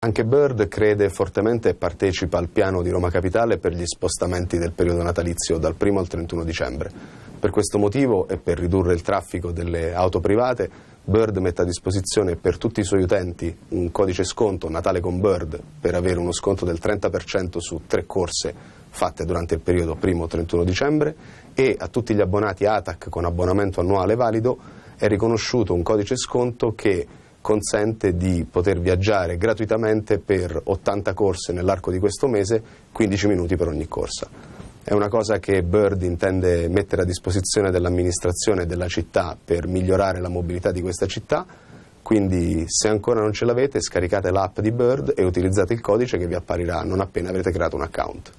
Anche Bird crede fortemente e partecipa al piano di Roma Capitale per gli spostamenti del periodo natalizio dal 1 al 31 dicembre. Per questo motivo e per ridurre il traffico delle auto private, Bird mette a disposizione per tutti i suoi utenti un codice sconto Natale con Bird per avere uno sconto del 30% su tre corse fatte durante il periodo 1-31 dicembre e a tutti gli abbonati ATAC con abbonamento annuale valido è riconosciuto un codice sconto che consente di poter viaggiare gratuitamente per 80 corse nell'arco di questo mese, 15 minuti per ogni corsa. È una cosa che Bird intende mettere a disposizione dell'amministrazione della città per migliorare la mobilità di questa città, quindi se ancora non ce l'avete scaricate l'app di Bird e utilizzate il codice che vi apparirà non appena avrete creato un account.